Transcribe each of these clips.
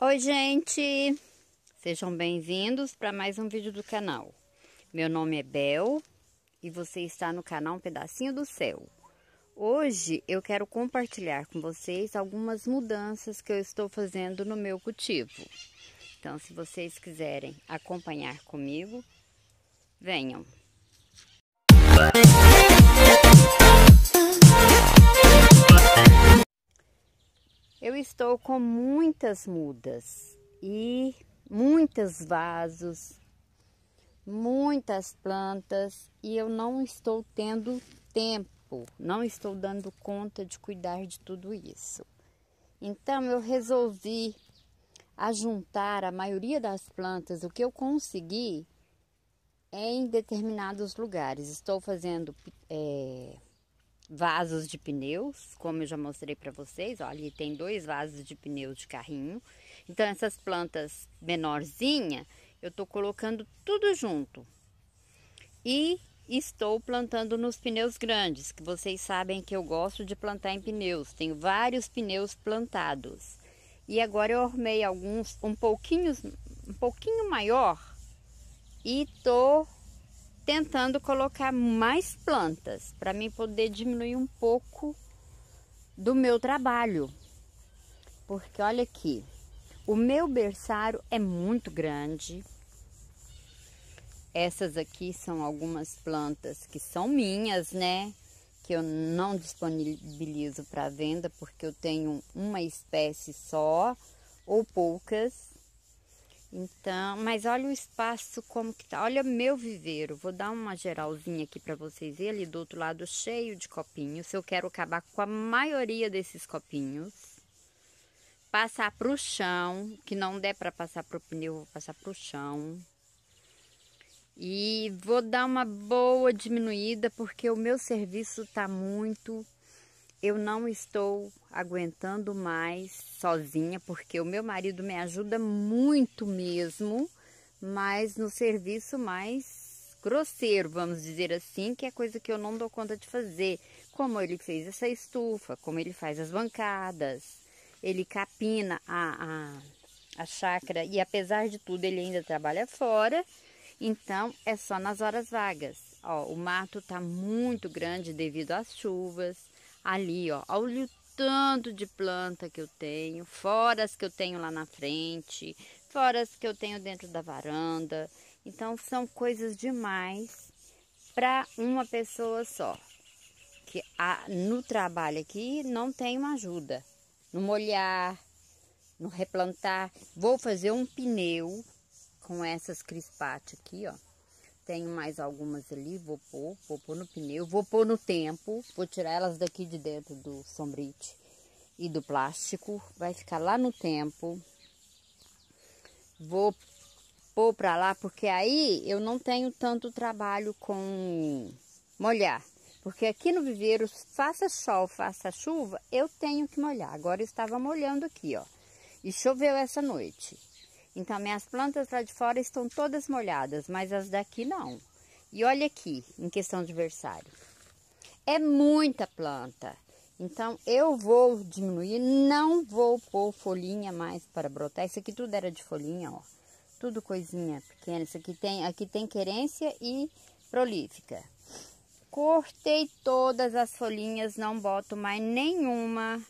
Oi, gente! Sejam bem-vindos para mais um vídeo do canal. Meu nome é Bel e você está no canal Um Pedacinho do Céu. Hoje eu quero compartilhar com vocês algumas mudanças que eu estou fazendo no meu cultivo. Então, se vocês quiserem acompanhar comigo, venham! Música Eu estou com muitas mudas e muitos vasos, muitas plantas e eu não estou tendo tempo, não estou dando conta de cuidar de tudo isso. Então eu resolvi ajuntar a maioria das plantas, o que eu consegui, é em determinados lugares. Estou fazendo é, vasos de pneus, como eu já mostrei para vocês, ó, ali tem dois vasos de pneus de carrinho. Então essas plantas menorzinha, eu tô colocando tudo junto. E estou plantando nos pneus grandes, que vocês sabem que eu gosto de plantar em pneus. Tenho vários pneus plantados. E agora eu arrumei alguns um pouquinho, um pouquinho maior e tô tentando colocar mais plantas para mim poder diminuir um pouco do meu trabalho. Porque olha aqui, o meu berçário é muito grande. Essas aqui são algumas plantas que são minhas, né? Que eu não disponibilizo para venda porque eu tenho uma espécie só ou poucas. Então, mas olha o espaço como que tá. Olha meu viveiro. Vou dar uma geralzinha aqui para vocês verem. Ali do outro lado cheio de copinhos. Eu quero acabar com a maioria desses copinhos. Passar pro chão, que não der para passar pro pneu, vou passar pro chão. E vou dar uma boa diminuída porque o meu serviço tá muito eu não estou aguentando mais sozinha, porque o meu marido me ajuda muito mesmo, mas no serviço mais grosseiro, vamos dizer assim, que é coisa que eu não dou conta de fazer. Como ele fez essa estufa, como ele faz as bancadas, ele capina a, a, a chácara e apesar de tudo ele ainda trabalha fora, então é só nas horas vagas. Ó, o mato está muito grande devido às chuvas ali, ó. Olha o tanto de planta que eu tenho, fora as que eu tenho lá na frente, fora as que eu tenho dentro da varanda. Então são coisas demais para uma pessoa só. Que a, no trabalho aqui não tem uma ajuda. No molhar, no replantar. Vou fazer um pneu com essas crispate aqui, ó. Tenho mais algumas ali, vou pôr, vou pôr no pneu, vou pôr no tempo. Vou tirar elas daqui de dentro do sombrite e do plástico. Vai ficar lá no tempo. Vou pôr pra lá, porque aí eu não tenho tanto trabalho com molhar. Porque aqui no viveiro, faça sol, faça chuva, eu tenho que molhar. Agora eu estava molhando aqui, ó. E choveu essa noite. Então, minhas plantas lá de fora estão todas molhadas, mas as daqui não. E olha aqui, em questão de versário. É muita planta. Então, eu vou diminuir, não vou pôr folhinha mais para brotar. Isso aqui tudo era de folhinha, ó. Tudo coisinha pequena. Isso aqui tem, aqui tem querência e prolífica. Cortei todas as folhinhas, não boto mais nenhuma.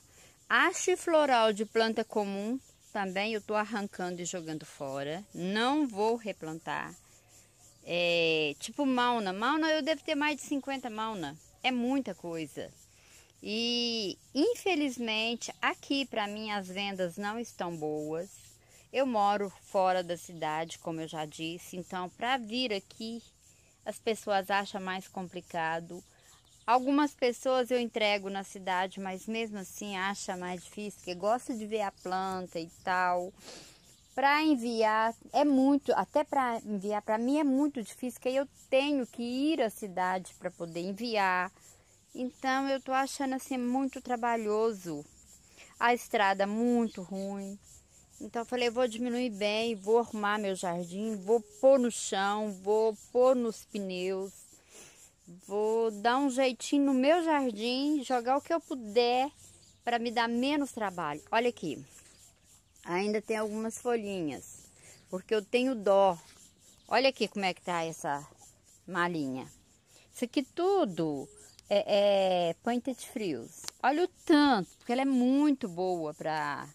Ache floral de planta comum também eu estou arrancando e jogando fora. Não vou replantar. É, tipo mauna. Mauna eu devo ter mais de 50 mauna. É muita coisa. E infelizmente aqui para mim as vendas não estão boas. Eu moro fora da cidade, como eu já disse, então para vir aqui as pessoas acham mais complicado. Algumas pessoas eu entrego na cidade, mas mesmo assim acha mais difícil, porque gosta de ver a planta e tal. Para enviar é muito, até para enviar para mim é muito difícil, porque eu tenho que ir à cidade para poder enviar. Então eu tô achando assim muito trabalhoso. A estrada muito ruim. Então eu falei, vou diminuir bem, vou arrumar meu jardim, vou pôr no chão, vou pôr nos pneus Vou dar um jeitinho no meu jardim, jogar o que eu puder para me dar menos trabalho. Olha aqui, ainda tem algumas folhinhas, porque eu tenho dó. Olha aqui como é que tá essa malinha. Isso aqui tudo é, é pointed frios. Olha o tanto, porque ela é muito boa para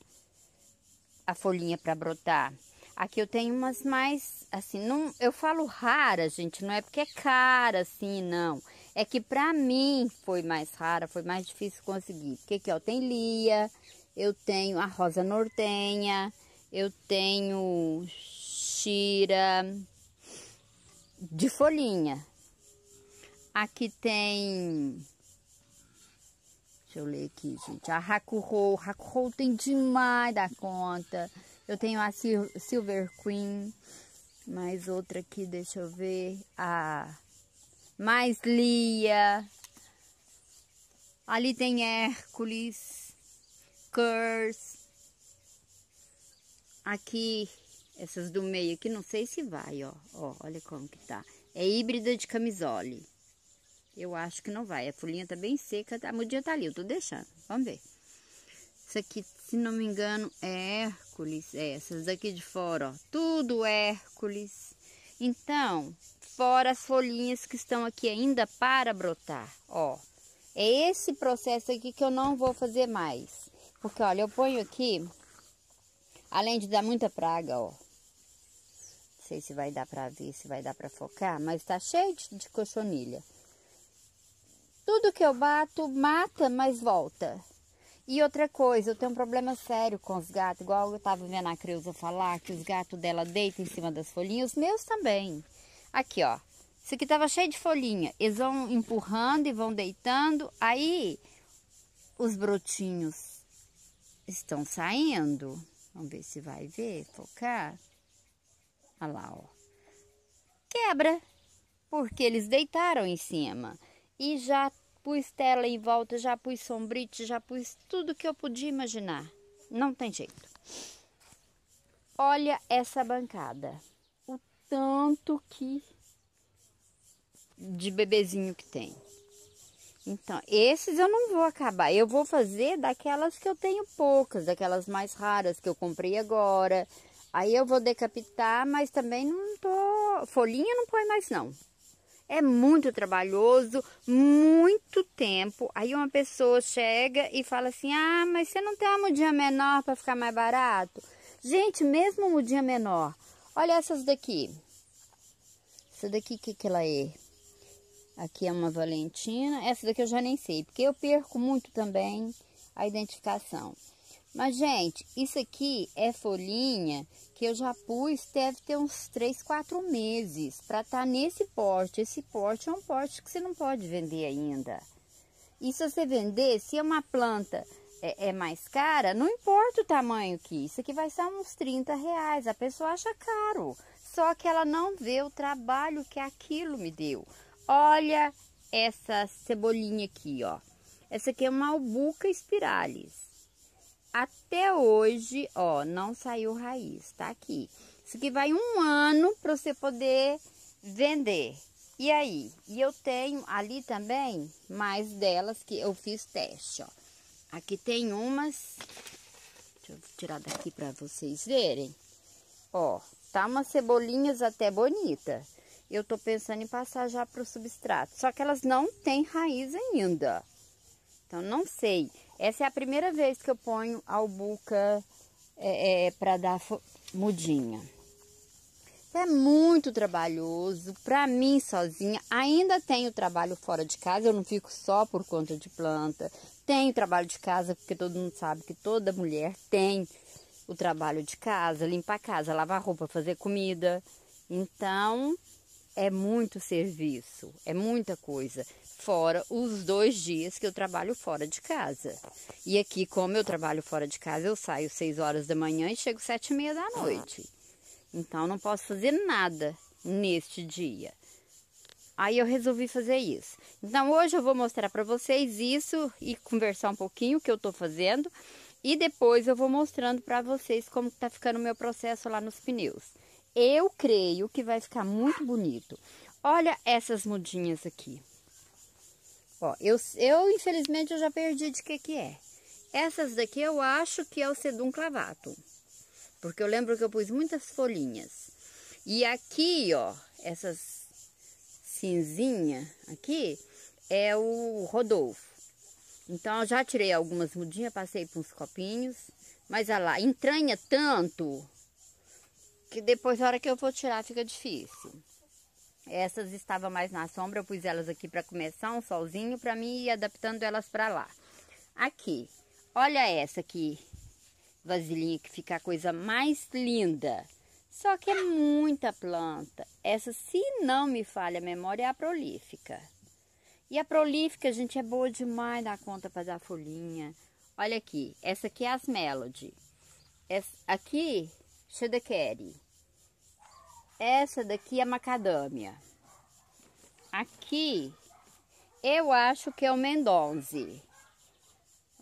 a folhinha para brotar. Aqui eu tenho umas mais, assim, não, eu falo rara, gente, não é porque é cara, assim, não. É que pra mim foi mais rara, foi mais difícil conseguir. Porque aqui, ó, tem lia, eu tenho a rosa nortenha, eu tenho xira de folhinha. Aqui tem... Deixa eu ler aqui, gente. A racurrou, racurrou tem demais da conta. Eu tenho a Silver Queen, mais outra aqui, deixa eu ver. A mais Lia. Ali tem Hércules, Curse. Aqui, essas do meio aqui, não sei se vai, ó. ó olha como que tá. É híbrida de camisole. Eu acho que não vai. A folhinha tá bem seca, tá, a mudinha tá ali, eu tô deixando. Vamos ver. Essa aqui, se não me engano, é Hércules. É, essas daqui de fora, ó. Tudo Hércules. Então, fora as folhinhas que estão aqui ainda para brotar, ó. É esse processo aqui que eu não vou fazer mais. Porque, olha, eu ponho aqui, além de dar muita praga, ó. Não sei se vai dar para ver, se vai dar para focar, mas tá cheio de, de cochonilha. Tudo que eu bato mata, mas volta. E outra coisa, eu tenho um problema sério com os gatos, igual eu estava vendo a Creuza falar que os gatos dela deitam em cima das folhinhas, os meus também. Aqui, ó. Isso aqui tava cheio de folhinha. Eles vão empurrando e vão deitando. Aí os brotinhos estão saindo. Vamos ver se vai ver, focar. Olha lá, ó. Quebra, porque eles deitaram em cima. E já pus tela em volta, já pus sombrite, já pus tudo que eu podia imaginar. Não tem jeito. Olha essa bancada. O tanto que de bebezinho que tem. Então, esses eu não vou acabar. Eu vou fazer daquelas que eu tenho poucas, daquelas mais raras que eu comprei agora. Aí eu vou decapitar, mas também não tô. Folhinha não põe mais, não é muito trabalhoso, muito tempo. Aí uma pessoa chega e fala assim: ah, mas você não tem uma mudinha menor para ficar mais barato? Gente, mesmo mudinha menor, olha essas daqui. Essa daqui, o que, que ela é? Aqui é uma Valentina. Essa daqui eu já nem sei, porque eu perco muito também a identificação. Mas, gente, isso aqui é folhinha que eu já pus, deve ter uns 3, 4 meses para estar tá nesse porte. Esse porte é um porte que você não pode vender ainda. E se você vender, se é uma planta é, é mais cara, não importa o tamanho que isso aqui vai ser uns 30 reais. A pessoa acha caro, só que ela não vê o trabalho que aquilo me deu. Olha essa cebolinha aqui, ó. Essa aqui é uma albuca espiralis até hoje, ó, não saiu raiz, tá aqui. Isso aqui vai um ano para você poder vender. E aí? E eu tenho ali também mais delas que eu fiz teste, ó. Aqui tem umas, deixa eu tirar daqui para vocês verem. Ó, tá umas cebolinhas até bonita. Eu tô pensando em passar já pro substrato, só que elas não têm raiz ainda. Então, não sei. Essa é a primeira vez que eu ponho albuca é, é, para dar mudinha. É muito trabalhoso para mim sozinha. Ainda tenho trabalho fora de casa, eu não fico só por conta de planta. Tenho trabalho de casa, porque todo mundo sabe que toda mulher tem o trabalho de casa, limpar a casa, lavar roupa, fazer comida. Então, é muito serviço, é muita coisa fora os dois dias que eu trabalho fora de casa. E aqui, como eu trabalho fora de casa, eu saio 6 horas da manhã e chego 7 e meia da noite. Então, não posso fazer nada neste dia. Aí eu resolvi fazer isso. Então, hoje eu vou mostrar para vocês isso e conversar um pouquinho o que eu estou fazendo. E depois eu vou mostrando para vocês como está ficando o meu processo lá nos pneus. Eu creio que vai ficar muito bonito. Olha essas mudinhas aqui. Ó, eu, eu infelizmente eu já perdi de que que é. Essas daqui eu acho que é o sedum clavato. Porque eu lembro que eu pus muitas folhinhas. E aqui, ó, essas cinzinha aqui é o Rodolfo. Então, eu já tirei algumas mudinhas, passei por uns copinhos. Mas, olha lá, entranha tanto que depois, na hora que eu vou tirar, fica difícil. Essas estavam mais na sombra, eu pus elas aqui para começar um solzinho para mim e adaptando elas para lá. Aqui, olha essa aqui, vasilhinha que fica a coisa mais linda. Só que é muita planta. Essa, se não me falha a memória, é a prolífica. E a prolífica, gente, é boa demais na conta para dar folhinha. Olha aqui, essa aqui é as Melody. Essa aqui, Shadakeri. Essa daqui é macadâmia. Aqui eu acho que é o Mendonze.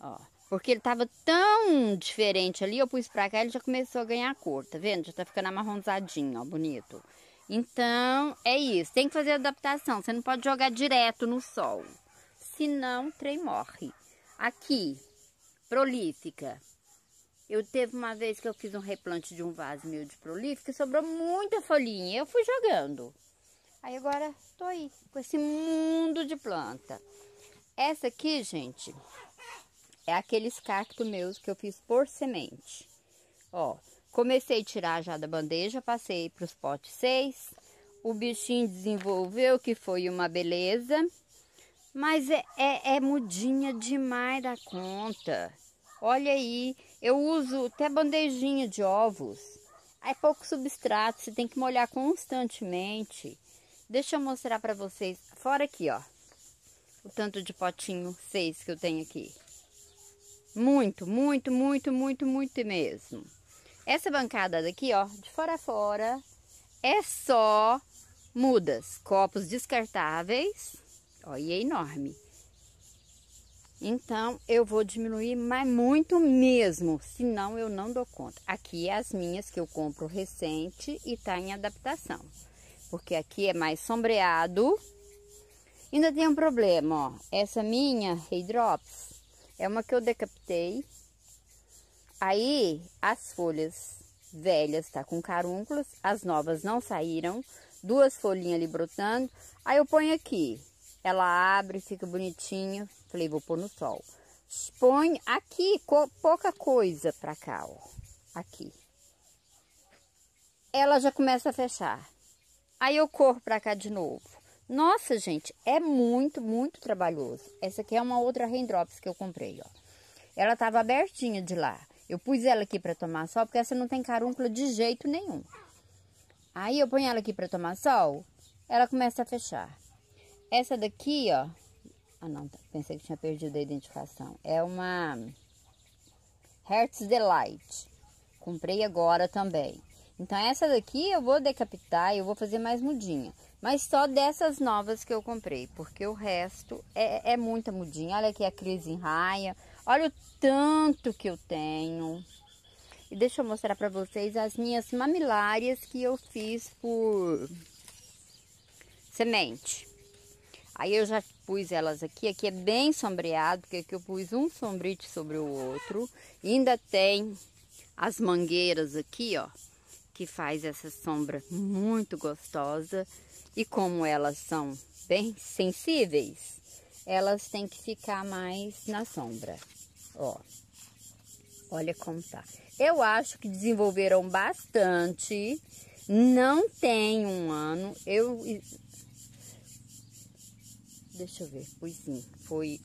Ó, porque ele tava tão diferente ali, eu pus pra cá, ele já começou a ganhar cor, tá vendo? Já tá ficando amarronzadinho, ó, bonito. Então, é isso. Tem que fazer adaptação. Você não pode jogar direto no sol. Senão, o trem morre. Aqui, prolífica. Eu teve uma vez que eu fiz um replante de um vaso meu de prolífico e sobrou muita folhinha. Eu fui jogando. Aí agora tô aí com esse mundo de planta. Essa aqui, gente, é aqueles cactos meus que eu fiz por semente. Ó, comecei a tirar já da bandeja, passei para os potes 6. O bichinho desenvolveu, que foi uma beleza. Mas é, é, é mudinha demais da conta. Olha aí, eu uso até bandejinha de ovos. É pouco substrato, você tem que molhar constantemente. Deixa eu mostrar para vocês. Fora aqui, ó. O tanto de potinho seis que eu tenho aqui. Muito, muito, muito, muito, muito mesmo. Essa bancada daqui, ó, de fora a fora, é só mudas, copos descartáveis. Ó, e é enorme. Então, eu vou diminuir, mas muito mesmo, senão eu não dou conta. Aqui é as minhas que eu compro recente e tá em adaptação. Porque aqui é mais sombreado. Ainda tem um problema, ó. Essa minha, Hey Drops, é uma que eu decapitei. Aí, as folhas velhas tá com carúnculos, as novas não saíram. Duas folhinhas ali brotando. Aí eu ponho aqui. Ela abre, fica bonitinho, Falei, vou pôr no sol. Põe aqui, pouca coisa pra cá, ó. Aqui. Ela já começa a fechar. Aí eu corro pra cá de novo. Nossa, gente, é muito, muito trabalhoso. Essa aqui é uma outra Raindrops que eu comprei, ó. Ela tava abertinha de lá. Eu pus ela aqui para tomar sol, porque essa não tem carúncula de jeito nenhum. Aí eu ponho ela aqui para tomar sol, ela começa a fechar. Essa daqui, ó, ah não, tá. pensei que tinha perdido a identificação. É uma Hertz Delight. Comprei agora também. Então essa daqui eu vou decapitar e eu vou fazer mais mudinha. Mas só dessas novas que eu comprei, porque o resto é, é muita mudinha. Olha aqui a crise em raia. Olha o tanto que eu tenho. E deixa eu mostrar para vocês as minhas mamilárias que eu fiz por semente. Aí eu já pus elas aqui, aqui é bem sombreado, porque aqui eu pus um sombrite sobre o outro. E ainda tem as mangueiras aqui, ó, que faz essa sombra muito gostosa. E como elas são bem sensíveis, elas têm que ficar mais na sombra, ó. Olha como tá. Eu acho que desenvolveram bastante. Não tem um ano. Eu deixa eu ver, pois sim, foi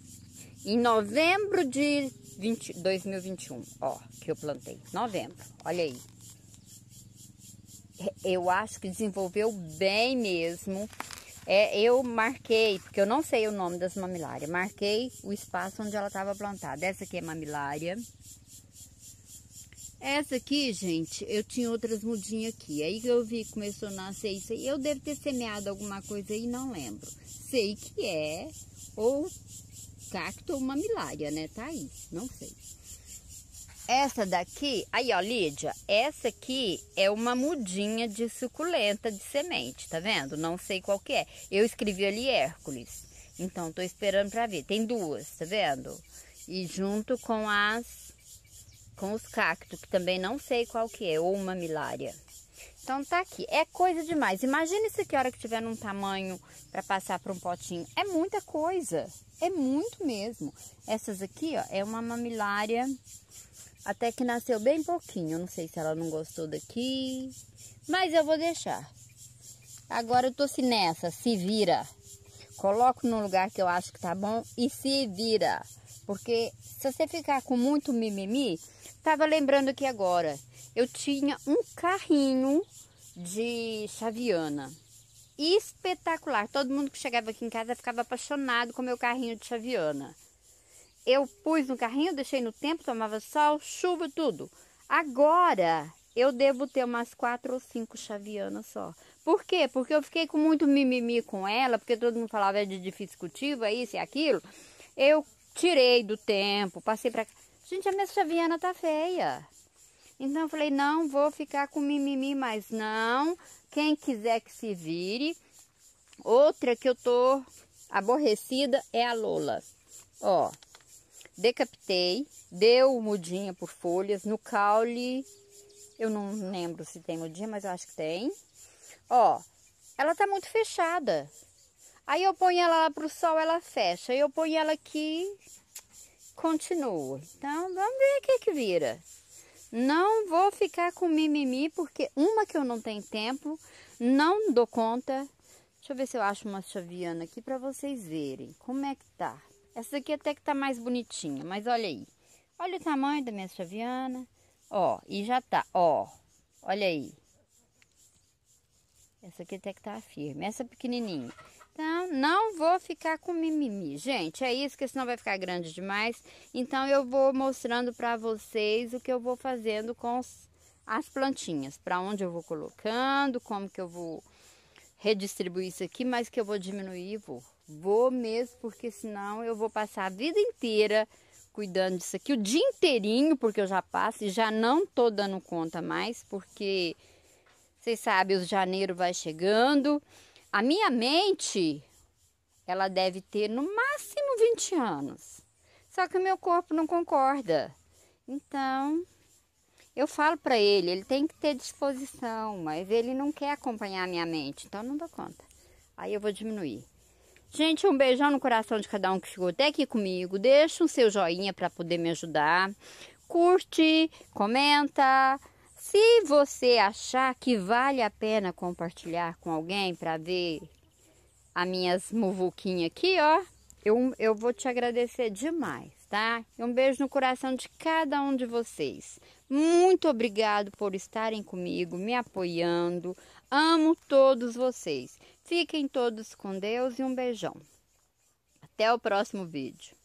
em novembro de 20, 2021, ó, que eu plantei, novembro, olha aí. É, eu acho que desenvolveu bem mesmo. É, eu marquei, porque eu não sei o nome das mamilárias, marquei o espaço onde ela estava plantada. Essa aqui é mamilária. Essa aqui, gente, eu tinha outras mudinhas aqui. Aí que eu vi que começou a nascer isso aí. Eu devo ter semeado alguma coisa aí, não lembro sei que é ou cacto ou mamilária, né? Tá aí, não sei. Essa daqui, aí ó, Lídia, essa aqui é uma mudinha de suculenta de semente, tá vendo? Não sei qual que é. Eu escrevi ali Hércules, então tô esperando pra ver. Tem duas, tá vendo? E junto com as, com os cactos, que também não sei qual que é, ou uma milária. Então tá aqui, é coisa demais. Imagina isso aqui a hora que tiver num tamanho para passar para um potinho. É muita coisa, é muito mesmo. Essas aqui, ó, é uma mamilária até que nasceu bem pouquinho. Não sei se ela não gostou daqui, mas eu vou deixar. Agora eu tô assim nessa, se vira. Coloco no lugar que eu acho que tá bom e se vira. Porque se você ficar com muito mimimi, tava lembrando aqui agora. Eu tinha um carrinho de Chaviana. Espetacular! Todo mundo que chegava aqui em casa ficava apaixonado com meu carrinho de Chaviana. Eu pus no carrinho, deixei no tempo, tomava sol, chuva, tudo. Agora eu devo ter umas quatro ou cinco chavianas só. Por quê? Porque eu fiquei com muito mimimi com ela, porque todo mundo falava é de difícil cultiva, é isso e é aquilo. Eu tirei do tempo, passei pra. Gente, a minha chaviana tá feia. Então eu falei, não vou ficar com mimimi mais não. Quem quiser que se vire. Outra que eu tô aborrecida é a Lola. Ó, decapitei, deu mudinha por folhas. No caule, eu não lembro se tem mudinha, mas eu acho que tem. Ó, ela tá muito fechada. Aí eu ponho ela lá pro sol, ela fecha. Aí eu ponho ela aqui, continua. Então, vamos ver o que que vira. Não vou ficar com mimimi, porque uma que eu não tenho tempo, não dou conta. Deixa eu ver se eu acho uma chaviana aqui para vocês verem como é que tá. Essa aqui até que tá mais bonitinha, mas olha aí. Olha o tamanho da minha chaviana. Ó, e já tá, ó. Olha aí. Essa aqui até que tá firme. Essa pequenininha. Então, não vou ficar com mimimi. Gente, é isso, que senão vai ficar grande demais. Então, eu vou mostrando para vocês o que eu vou fazendo com as plantinhas. Para onde eu vou colocando, como que eu vou redistribuir isso aqui, mas que eu vou diminuir, vou. Vou mesmo, porque senão eu vou passar a vida inteira cuidando disso aqui, o dia inteirinho, porque eu já passo e já não tô dando conta mais, porque vocês sabem, o janeiro vai chegando. A minha mente, ela deve ter no máximo 20 anos. Só que o meu corpo não concorda. Então, eu falo para ele, ele tem que ter disposição, mas ele não quer acompanhar a minha mente, então não dou conta. Aí eu vou diminuir. Gente, um beijão no coração de cada um que ficou até aqui comigo. Deixa o um seu joinha para poder me ajudar. Curte, comenta, se você achar que vale a pena compartilhar com alguém para ver as minhas muvuquinhas aqui, ó, eu, eu vou te agradecer demais, tá? Um beijo no coração de cada um de vocês. Muito obrigado por estarem comigo, me apoiando. Amo todos vocês. Fiquem todos com Deus e um beijão. Até o próximo vídeo.